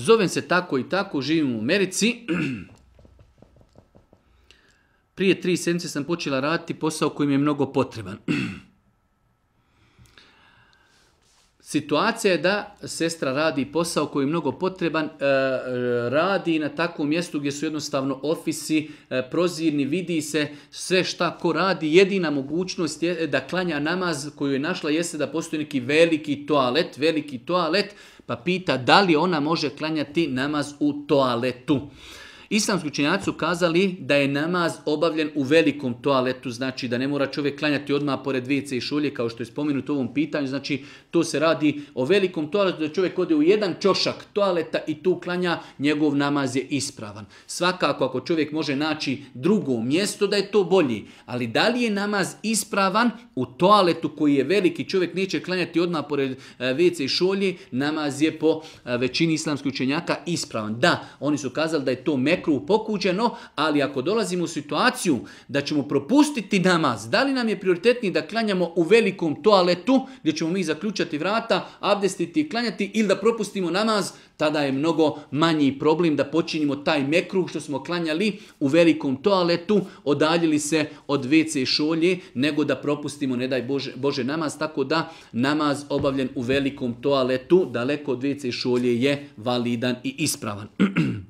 zovem se tako i tako, živim u Americi. Prije tri sedmice sam počela raditi posao koji mi je mnogo potreban. situacija je da sestra radi posao koji je mnogo potreban, e, e, radi na takvom mjestu gdje su jednostavno ofisi, e, prozirni, vidi se sve šta ko radi, jedina mogućnost je da klanja namaz koju je našla jeste da postoji neki veliki toalet, veliki toalet, pa pita da li ona može klanjati namaz u toaletu. Uh, Islamski učenjaci su kazali da je namaz obavljen u velikom toaletu, znači da ne mora čovjek klanjati odmah pored vijece i šulje, kao što je spominut u ovom pitanju, znači to se radi o velikom toaletu, da čovjek ode u jedan čošak toaleta i tu klanja, njegov namaz je ispravan. Svakako, ako čovjek može naći drugo mjesto, da je to bolji, ali da li je namaz ispravan u toaletu koji je veliki, čovjek neće klanjati odmah pored vijece i šulje, namaz je po e, većini islamskih učenjaka ispravan. Da, oni su kazali da je to mekanizm, mekru pokuđeno, ali ako dolazimo u situaciju da ćemo propustiti namaz, da li nam je prioritetni da klanjamo u velikom toaletu gdje ćemo mi zaključati vrata, abdestiti i klanjati ili da propustimo namaz, tada je mnogo manji problem da počinimo taj mekru što smo klanjali u velikom toaletu, odaljili se od WC šolje, nego da propustimo, ne daj Bože, Bože namaz, tako da namaz obavljen u velikom toaletu, daleko od WC šolje je validan i ispravan.